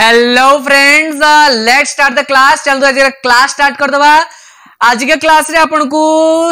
Hello friends let start the class चलो आज class start करदवा आजिका क्लास रे आपण को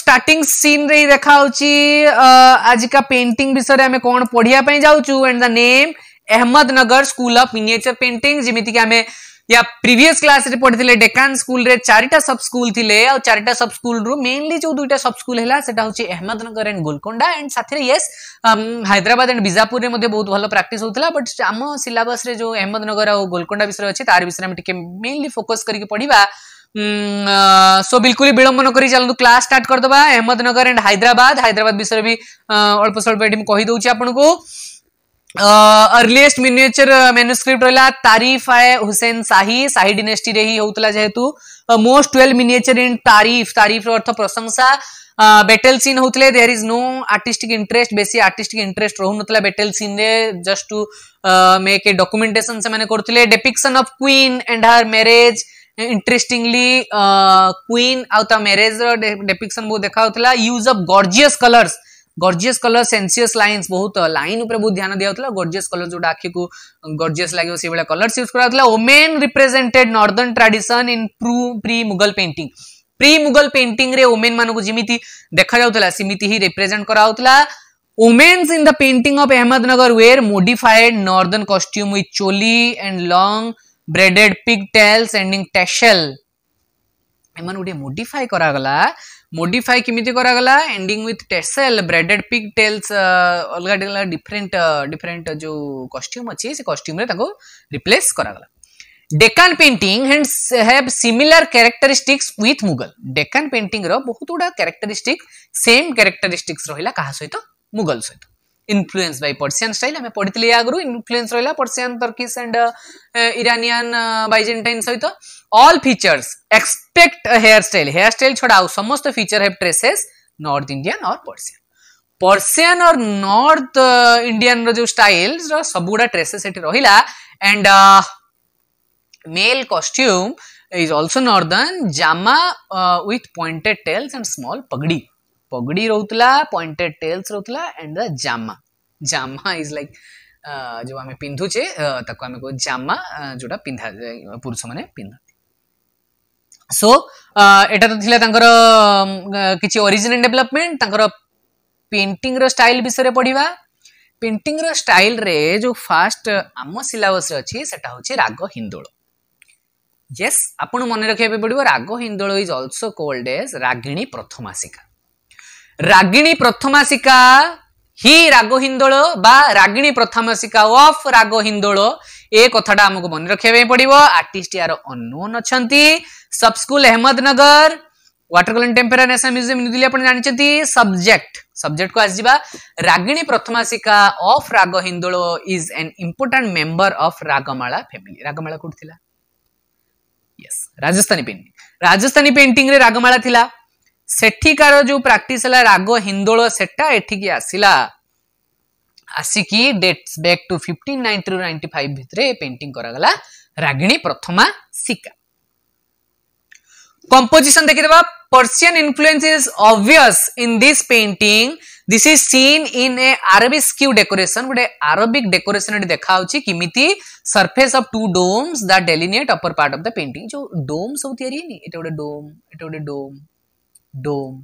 स्टार्टिंग सीन रे देखा होची uh, आजिका पेंटिंग विषय रे हमें कोन पढ़िया पई जाउचू and the name Ahmadnagar school of miniature painting जिमिति के हमें या प्रीवियस क्लास रे पढ़िले डेकान स्कूल रे चारिटा सब स्कूल थे चारिटा सब स्कूल रु मेनली जो दुईटा सब स्कूल है सेटा होची अहमदनगर एंड गोलकोंडा एंड साथ um, रे यस हैदराबाद एंड बिजापुर में बहुत भल प्राक्ट होता बट आम सिलेबस रे जो अहमदनगर और गोलकोंडा विषय अछि तार विषय हम मेनली फोकस करके पढ़िबा सो बिल्कुल ही विलंब न कर चलू क्लास स्टार्ट करदे अहमदनगर एंड हैदराबाद हैदराबाद विषय भी अल्प स्वल्प कहीदे आपको अर्लीएस्ट मिनिएचर मेन्युस्क्रिप्ट रहा तारीफ है हुसैन साही साही डिनेस्टी रे ही होता जेहेतु मोस्ट ट्वेल्व मिनिएचर इन तारीफ तारीफ अर्थ प्रशंसा बेटेल सीन होते there is no artistic interest बेसी आर्टिस्टिक इंटरेस्ट रो ना बेटेल सीन रे just to make a documentation से मैंने करते depiction of queen and her marriage interestingly queen आउ मेरेज रेपिक्सन बहुत देखा use of gorgeous colours gorgeous colour sensuous line बहुत लाइन uh, बहुत ध्यान दिखाला गर्जियस कलर जो आखि को गर्जियस uh, लगे से भाई कलर यूज करमेन represented northern tradition in pre Mughal पेट प्री मुगल पे ओमेन मान को जमी देखा जामी ही रिप्रेजेट कराला women's in the painting of Ahmadnagar were modified northern costume with choli and long braided pig tails ending tassel এমন গোটে মোডিফাই করাগলা মোডিফাই কেমিতি করাগলা ending with tassel braided pig tails অলগা অলগা ডিফরেন্ট ডিফরেন্ট যে কস্ট্ୟୁମ୍ ଅଛି ସେ କଷ୍ଟ୍ୟୁମ୍ରେ ତାକୁ ରିପ୍ଲେସ୍ କରାଗଲା ଡେକାନ୍ ପେଣ୍ଟିଂ ହେଣ୍ଡ have similar characteristics with Mughal Deccan ପେଣ୍ଟିଂର ବହୁତ ଗୁଡ଼ା କ୍ୟାରେକ୍ଟରିଷ୍ଟିକ୍ ସେମ୍ କ୍ୟାରେକ୍ଟରିଷ୍ଟିକ୍ସ ରହିଲା କାହା ସହିତ ମୁଗଲ ସହିତ इनफ्लुएंस बाय पर्सियन स्टाइल आम पढ़ी आगे इनफ्लुएंस रहा पर्सियान तर्किस एंड इरानियन बैजेटाइन सहित all features expect hair style hair style छड़ा समस्त feature have traces north Indian और पर्सियान पर्सियान और नॉर्थ इंडियन रो स्टाइल सब गुड़ा ड्रेसेस रहा and male costume is also northern jama with pointed tails and small pagri ପଗଡ଼ି ରହୁଥିଲା ପଏଣ୍ଟେଡ୍ ଟେଲ୍ସ ରହୁଥିଲା and the jama jama is like ଯେଉଁ ଆମେ ପିନ୍ଧୁଛେ ତାକୁ ଆମେ କହୁ ଜାମା ଯେଉଁଟା ପିନ୍ଧା ପୁରୁଷମାନେ ପିନ୍ଧନ୍ତି ସୋ ଏଇଟା ତ ଥିଲା ତାଙ୍କର କିଛି ଅରିଜିନ୍ ଡେଭଲପମେଣ୍ଟ ତାଙ୍କର ପେଣ୍ଟିଂର ଷ୍ଟାଇଲ୍ ବିଷୟରେ ପଢ଼ିବା ପେଣ୍ଟିଂର ଷ୍ଟାଇଲ୍ରେ ଯେଉଁ ଫାଷ୍ଟ ଆମ ସିଲାବସ୍ରେ ଅଛି ସେଟା ହେଉଛି ରାଗ ହିନ୍ଦୋଳ ୟେସ୍ ଆପଣ ମନେ ରଖିବାକୁ ପଡ଼ିବ raga Hindol is also called as ragini Prathamasika ragini Prathamasika হি রাগ হিন্দোল रागिणी प्रथमासिका अफ राग রাগ ए कथा आमको मन মনে पड़ो পড়ব यार अनोन अच्छा सब school Ahmadnagar water colour tempera national museum new New Delhi आपण जानिचंती सब्जेक्ट सब्जेक्ट को आसीबा रागिणी Prathamasika of raga Hindol is an important member of Ragamala family Ragamala कोठथिला थी राजस्थानी पेंटिंग राजस्थानी पेंटिंग रे रागमाला थिला ସେଠିକାର ଯୋଉ ପ୍ରାକ୍ଟିସ୍ ହେଲା ରାଗ ହିନ୍ଦୋଳ ସେଟା ଏଠିକି ଆସିଲା ଆସିକି ଡେଟ୍ସ ବ୍ୟାକ୍ ଟୁ ଫିଫ୍ଟିନ୍ ନାଇଣ୍ଟିରୁ ନାଇଣ୍ଟି ଫାଇଭ୍ ଭିତରେ ପେଣ୍ଟିଂ କରାଗଲା ରାଗିଣୀ ପ୍ରଥମା ସିକା କମ୍ପୋଜିସନ ଦେଖିଦେବା Persian influence is obvious in this painting. This is seen in a arabesque decoration. गुडे Arabic decoration अड़ी देखा होची किमिती surface of two domes that delineate upper part of the painting. जो dome सब तैयारी नहीं. इटे उडे dome, इटे उडे dome, डोम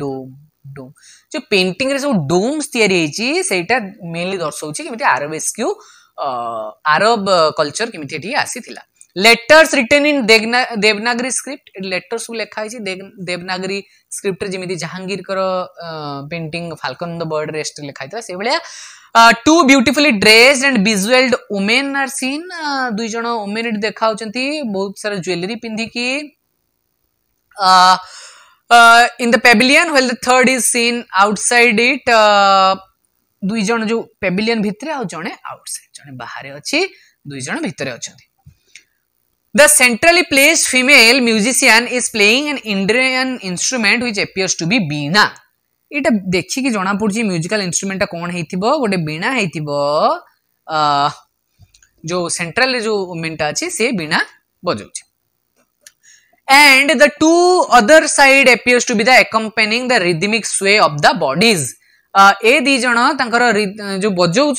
डोम ଡୁମ୍ ଯୋଉ ପେଣ୍ଟିଂରେ ସବୁ ଡୁମ୍ସ ତିଆରି ହେଇଛି ସେଇଟା ମେନଲି ଦର୍ଶଉଛି କେମିତି ଆରବ ଏସ୍କ୍ୟୁ ଆରବ କଲଚର କେମିତି ଏଠିକି ଆସିଥିଲା letters written in Devanagari script letters ସବୁ ଲେଖା ହେଇଛି ଦେବନାଗରୀ ସ୍କ୍ରିପ୍ଟରେ ଯେମିତି ଜାହାଙ୍ଗୀରଙ୍କର painting falcon the bird rest ଲେଖା ହେଇଥିଲା ସେଇଭଳିଆ to beautifully dressed and visualised women are seen ଦୁଇ ଜଣ ଓମେନ୍ ଏଠି ଦେଖା ହେଉଛନ୍ତି ବହୁତ ସାରା ଜୁଏଲେରୀ ପିନ୍ଧିକି ଅ uh, in the pavilion while the third is seen outside it ଦୁଇ ଜଣ ଯୋଉ ପେଭିଲିୟନ ଭିତରେ ଆଉ ଜଣେ ଆଉଟସାଇଡ୍ ଜଣେ ବାହାରେ ଅଛି ଦୁଇ ଜଣ ଭିତରେ ଅଛନ୍ତି the centrally placed female musician is playing an Indian instrument which appears to be veena ଏଇଟା ଦେଖିକି ଜଣାପଡ଼ୁଛି ମ୍ୟୁଜିକାଲ ଇନ୍ଷ୍ଟ୍ରୁମେଣ୍ଟଟା କ'ଣ ହେଇଥିବ ଗୋଟେ ବୀଣା ହେଇଥିବ ଯୋଉ ସେଣ୍ଟ୍ରାଲରେ ଯୋଉ ମୁଭମେଣ୍ଟଟା ଅଛି ସେ ବୀଣା ବଜାଉଛି and the two other side appears to be the accompanying the rhythmic sway of the bodies ए दिजन तर जो बजाऊँ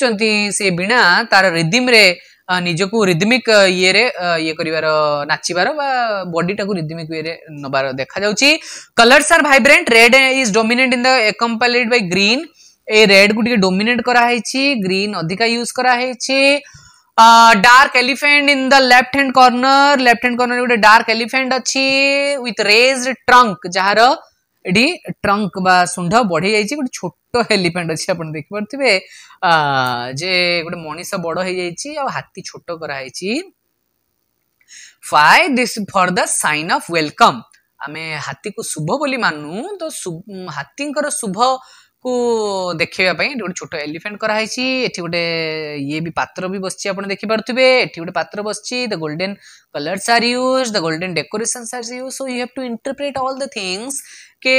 से बीणा तार रिदिम्रे निजक रिदमिक ईरे ये कर नाचवार बडीटा को रिदमिक ईरे नवार देखा जा colours are vibrant red is dominate in the accompanied by green ए रेड को डोमेट कराई ग्रीन अधिक यूज कराई dark elephant in the left hand corner left hand corner गोटे डार्क एलिफेंट अच्छी विथ रेज ट्रंक जार ये ट्रंक शुंड बढ़ी जाइए गोटे छोट एलिफेन्ट अच्छे आज देख पारे जे गोटे मनीष बड़ हो हाथी छोट कराई फाय this for the sign of welcome आम हाथी को शुभ बोली मानू तो हाथी शुभ କୁ ଦେଖେଇବା ପାଇଁ ଏଠି ଗୋଟେ ଛୋଟ ଏଲିଫେଣ୍ଟ କରାହେଇଛି ଏଠି ଗୋଟେ ଇଏ ବି ପାତ୍ର ବି ବସିଛି ଆପଣ ଦେଖିପାରୁଥିବେ ଏଠି ଗୋଟେ ପାତ୍ର ବସିଛି the golden colours are used the golden decoration are used so you have to interpret all the things के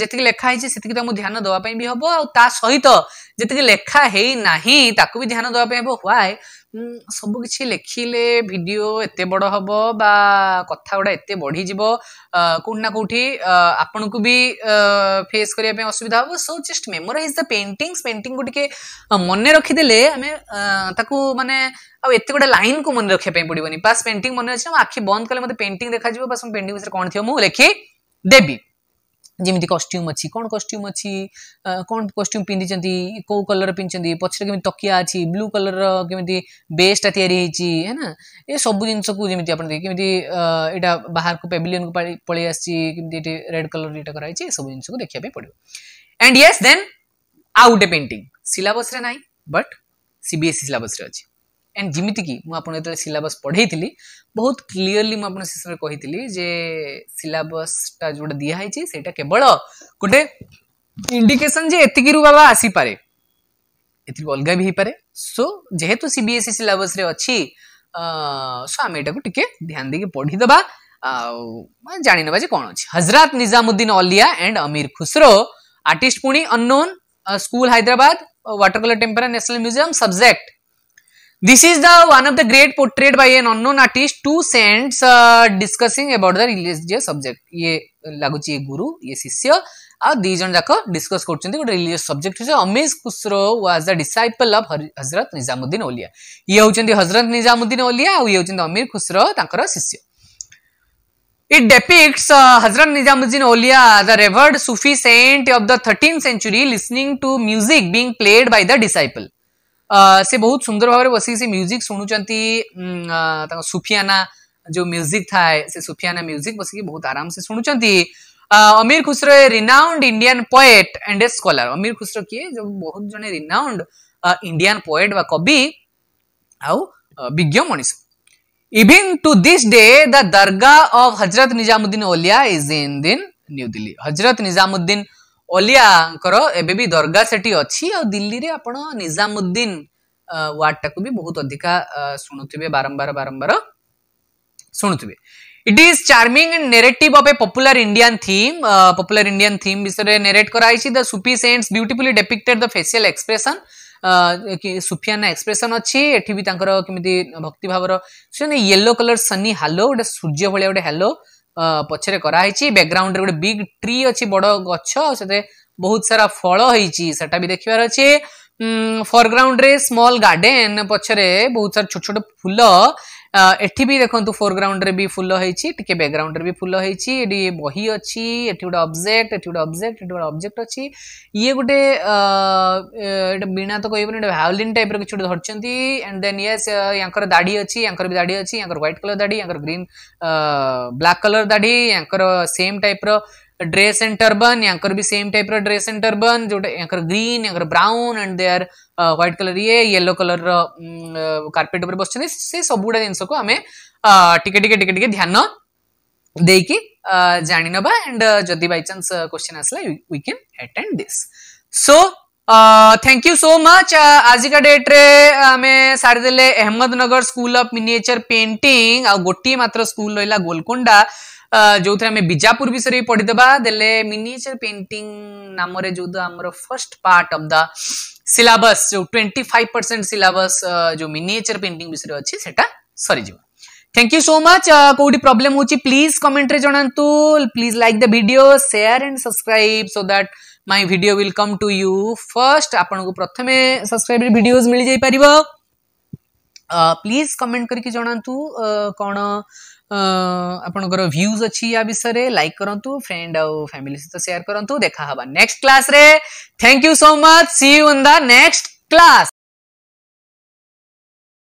ଯେତିକି ଲେଖା ହେଇଛି ସେତିକି ତମକୁ ଧ୍ୟାନ ଦେବା ପାଇଁ ବି ହବ ଆଉ ତା ସହିତ ଯେତିକି ଲେଖା ହେଇନାହିଁ ତାକୁ ବି ଧ୍ୟାନ ଦେବା ପାଇଁ ହବ ହ୍ୱାଏ ସବୁ କିଛି ଲେଖିଲେ ଭିଡ଼ିଓ ଏତେ ବଡ଼ ହବ ବା କଥା ଗୁଡ଼ା ଏତେ ବଢ଼ିଯିବ କେଉଁଠି ନା କେଉଁଠି ଆପଣଙ୍କୁ ବି ଫେସ୍ କରିବା ପାଇଁ ଅସୁବିଧା ହବ so just memorise the paintings ପେଣ୍ଟିଙ୍ଗକୁ ଟିକେ ମନେ ରଖିଦେଲେ ଆମେ ତାକୁ ମାନେ ଆଉ ଏତେ ଗୋଟେ ଲାଇନ୍କୁ ମନେ ରଖିବା ପାଇଁ ପଡ଼ିବନି ବାସ୍ ପେଣ୍ଟିଂ ମନେ ଅଛି ମୋ ଆଖି ବନ୍ଦ କଲେ ମୋତେ ପେଣ୍ଟିଂ ଦେଖାଯିବ ବାସ୍ ପେଣ୍ଟିଂ ବିଷୟରେ କ'ଣ ଥିବ ମୁଁ ଲେଖି ଦେବି ଯେମିତି କଷ୍ଟ୍ୟୁମ୍ ଅଛି କ'ଣ କଷ୍ଟ୍ୟୁମ୍ ଅଛି କ'ଣ କଷ୍ଟ୍ୟୁମ୍ ପିନ୍ଧିଛନ୍ତି କେଉଁ କଲର୍ ପିନ୍ଧିଛନ୍ତି ପଛରେ କେମିତି ତକିଆ ଅଛି ବ୍ଲୁ କଲର୍ର କେମିତି ବେସ୍ଟା ତିଆରି ହେଇଛି ହେ ନା ଏ ସବୁ ଜିନିଷକୁ ଯେମିତି ଆପଣ କେମିତି ଏଇଟା ବାହାରକୁ ପାଭିଲିୟନ୍କୁ ପଳେଇ ଆସିଛି କେମିତି ଏଠି ରେଡ୍ କଲର୍ ଏଇଟା କରାହେଇଛି ଏସବୁ ଜିନିଷକୁ ଦେଖିବା ପାଇଁ ପଡ଼ିବ ଆଣ୍ଡ ୟେସ୍ ଦେନ୍ ଆଉ ଗୋଟେ ପେଣ୍ଟିଂ ସିଲାବସ୍ରେ ନାହିଁ but C B S CBSE ସିଲାବସ୍ରେ ଅଛି एंड जिमिकी मुझे सिलबस पढ़े बहुत क्लीअरली मुझे शेष कही सिलबसटा जोटा दिखाई से केवल गोटे इंडिकेसन जे एतिकी बाबा आसीपे ଏଥିରୁ ଅଲଗା ବି ହେଇପାରେ ସୋ ଯେହେତୁ ସି ବି ଏସ୍ ଇ ସିଲାବସ୍ରେ ଅଛି ସୋ ଆମେ ଏଇଟାକୁ ଟିକେ ଧ୍ୟାନ ଦେଇକି ପଢ଼ିଦେବା ଆଉ ଜାଣିନେବା ଯେ କ'ଣ ଅଛି ହଜରତ ନିଜାମୁଦ୍ଦିନ ଅଲିଆ ଆଣ୍ଡ ଅମୀର ଖୁସରୋ ଆର୍ଟିଷ୍ଟ ପୁଣି unknown school Hyderabad water colour tempera national museum subject this is the one of the great portrait by an unknown artist two saints uh, discussing about the religious subject ye laguchi ye guru ye shishya ଆଉ ଦୁଇ ଜଣ ଯାକ discus କରୁଛନ୍ତି ଗୋଟେ religious subject ହେଉଛି Amir Khusro was the disciple of Hazrat Nizamuddin Auliya ଇଏ ହେଉଛନ୍ତି ହଜରତ ନିଜାମୁଦ୍ଦିନ ଓଲିଆ ଆଉ ଇଏ ହେଉଛନ୍ତି ଅମିର ଖୁସରୋ ତାଙ୍କର ଶିଷ୍ୟ It depicts uh, Hazrat Nizamuddin Aulia, the revered Sufi saint of the 13th century, listening to music being played by the disciple. से बहुत सुंदर भाव बस म्यूजिक शुणुंस सुफियाना जो म्यूजिक थाए सुफियाना म्यूजिक बस बहुत आराम से शुणुंस Amir Khusro renowned Indian poet and a scholar Amir Khusro किए जो बहुत जन रिनाउंड इंडियान पोएट बा कवि विज्ञ मनीष even to this day the dargah of Hazrat Nizamuddin ओलिया इज इन दिन न्यू दिल्ली हजरत निजामुद्दीन ଅଲିଆଙ୍କର ଏବେ ବି ଦରଗା ସେଠି ଅଛି ଆଉ ଦିଲ୍ଲୀରେ ଆପଣ ନିଜାମୁଦ୍ଦିନ ୱାର୍ଡ଼ଟାକୁ ବି ବହୁତ ଅଧିକା ଶୁଣୁଥିବେ ବାରମ୍ବାର ବାରମ୍ବାର ଶୁଣୁଥିବେ it is charming and narrative of a popular Indian theme popular Indian theme ବିଷୟରେ ନେରେଟ୍ କରାଯାଇଛି the Sufi saints beautifully depicted the facial expression ସୁଫିଆନା ଏକ୍ସପ୍ରେସନ୍ ଅଛି ଏଠି ବି ତାଙ୍କର କେମିତି ଭକ୍ତିଭାବର ସେ ୟେଲୋ କଲର୍ ସନି ହାଲୋ ଗୋଟେ ସୂର୍ଯ୍ୟ ଭଳିଆ ଗୋଟେ ହାଲୋ ପଛରେ କରାହେଇଛି ବ୍ୟାକଗ୍ରାଉଣ୍ଡରେ ଗୋଟେ ବିଗ୍ ଟ୍ରି ଅଛି ବଡ଼ ଗଛ ସେଥିରେ ବହୁତ ସାରା ଫଳ ହେଇଛି ସେଟା ବି ଦେଖିବାର ଅଛି ଫରଗ୍ରାଉଣ୍ଡରେ ସ୍ମଲ୍ ଗାର୍ଡେନ୍ ପଛରେ ବହୁତ ସାରା ଛୋଟ ଛୋଟ ଫୁଲ ଏଠି ବି ଦେଖନ୍ତୁ ଫୋରଗ୍ରାଉଣ୍ଡରେ ବି ଫୁଲ ହେଇଛି ଟିକେ ବ୍ୟାକଗ୍ରାଉଣ୍ଡରେ ବି ଫୁଲ ହେଇଛି ଏଠି ବହି ଅଛି ଏଠି ଗୋଟେ ଅବଜେକ୍ଟ ଏଠି ଗୋଟେ ଅବଜେକ୍ଟ ଏଠି ଗୋଟେ ଅବଜେକ୍ଟ ଅଛି ଇଏ ଗୋଟେ ଏଇଟା ବିଣା ତ କହିବନି ଗୋଟେ ଭାଓଲିନ୍ ଟାଇପ୍ର କିଛି ଗୋଟେ ଧରିଛନ୍ତି ଆଣ୍ଡ ଦେନ୍ ୟେସ୍ ୟାଙ୍କର ଦାଢ଼ି ଅଛି ୟାଙ୍କର ବି ଦାଢ଼ି ଅଛି ୟାଙ୍କର ହ୍ୱାଇଟ୍ କଲର୍ ଦାଢ଼ି ୟାଙ୍କର ଗ୍ରୀନ୍ ବ୍ଲାକ୍ କଲର୍ ଦାଢ଼ି ୟାଙ୍କର ସେମ୍ ଟାଇପ୍ର ड्रेस एंड टर्बन यहाँ कर भी same type dress and turban जो यहाँ कर ग्रीन यहाँ कर brown and they are white colour ये येलो कलर कारपेट ऊपर बस से सब सबुटा जिनकू हमें टिके टिके टिके टिके ध्यान ଦେଇକି ଜାଣିନେବା ଆଣ୍ଡ ଯଦି ବାଇ चांस क्वेश्चन ଆସିଲା we can attend this so thank you so much आज का डेट रे हमें सारे सारीदे Ahmadnagar school of miniature painting आ गोटी मात्र स्कूल रहा गोलकोंडा जो थे बीजापुर विषय भी ପଢିଦେବା ଦେଲେ ମିନିଏଚର ପେଣ୍ଟିଂ ନାମରେ first part of the of जो ସିଲାବସ୍ ଯୋଉ ଟ୍ୱେଣ୍ଟି ଫାଇଭ ପରସେଣ୍ଟ ସିଲାବସ୍ ଯୋଉ miniature painting thank you so much कौट प्रोब्लेम होची प्लीज कमेंट रे जनातु please like the video share and subscribe so that my video will come to you first आपण को प्रथमे सब्सक्राइब रे वीडियोस मिल जाई परबो प्लीज कमेंट करके जनातु कौन आपणकर व्यूज अच्छी या विषय लाइक करूँ फ्रेंड आउ फैमिली सहित सेयार करूँ देखा हाँ नेक्स्ट क्लास रे thank you so much see you in the next class